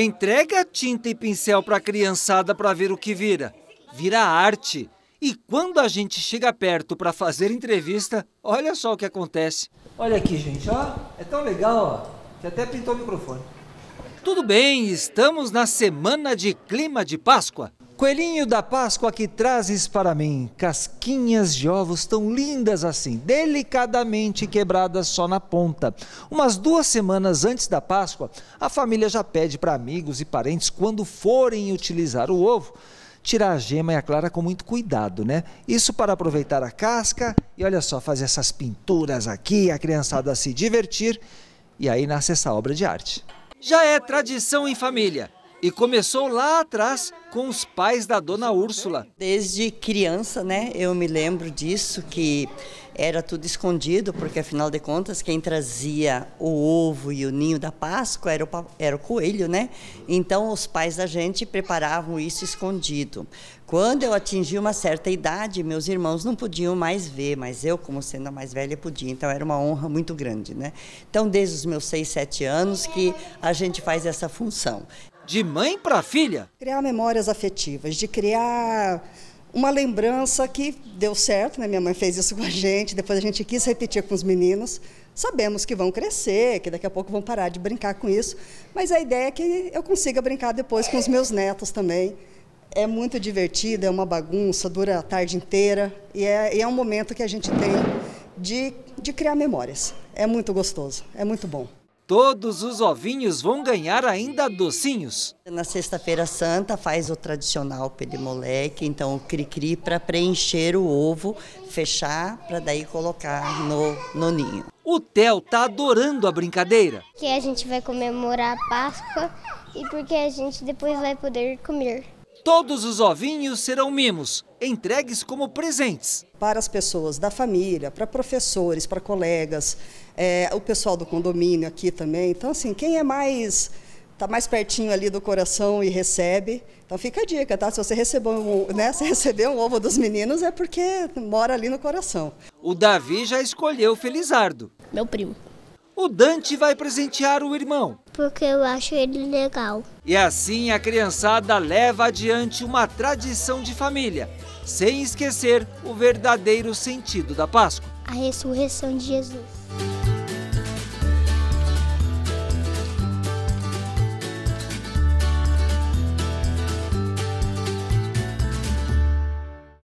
Entrega tinta e pincel para a criançada para ver o que vira. Vira arte. E quando a gente chega perto para fazer entrevista, olha só o que acontece. Olha aqui, gente, ó, é tão legal, ó, que até pintou o microfone. Tudo bem, estamos na semana de clima de Páscoa. Coelhinho da Páscoa que trazes para mim, casquinhas de ovos tão lindas assim, delicadamente quebradas só na ponta. Umas duas semanas antes da Páscoa, a família já pede para amigos e parentes, quando forem utilizar o ovo, tirar a gema e a clara com muito cuidado, né? Isso para aproveitar a casca e olha só, fazer essas pinturas aqui, a criançada se divertir e aí nasce essa obra de arte. Já é tradição em família. E começou lá atrás com os pais da dona Úrsula. Desde criança, né, eu me lembro disso, que era tudo escondido, porque afinal de contas, quem trazia o ovo e o ninho da Páscoa era o, era o coelho, né? Então, os pais da gente preparavam isso escondido. Quando eu atingi uma certa idade, meus irmãos não podiam mais ver, mas eu, como sendo a mais velha, podia. Então, era uma honra muito grande, né? Então, desde os meus seis, sete anos que a gente faz essa função de mãe para filha. Criar memórias afetivas, de criar uma lembrança que deu certo, né? Minha mãe fez isso com a gente, depois a gente quis repetir com os meninos. Sabemos que vão crescer, que daqui a pouco vão parar de brincar com isso, mas a ideia é que eu consiga brincar depois com os meus netos também. É muito divertido, é uma bagunça, dura a tarde inteira e é, e é um momento que a gente tem de, de criar memórias. É muito gostoso, é muito bom. Todos os ovinhos vão ganhar ainda docinhos. Na sexta-feira santa faz o tradicional pedimoleque, então o cri-cri para preencher o ovo, fechar para daí colocar no, no ninho. O Theo tá adorando a brincadeira. Que a gente vai comemorar a Páscoa e porque a gente depois vai poder comer. Todos os ovinhos serão mimos, entregues como presentes. Para as pessoas da família, para professores, para colegas, é, o pessoal do condomínio aqui também. Então, assim, quem é mais está mais pertinho ali do coração e recebe. Então fica a dica, tá? Se você recebeu um, né, um ovo dos meninos é porque mora ali no coração. O Davi já escolheu o Felizardo. Meu primo. O Dante vai presentear o irmão porque eu acho ele legal. E assim a criançada leva adiante uma tradição de família, sem esquecer o verdadeiro sentido da Páscoa a ressurreição de Jesus.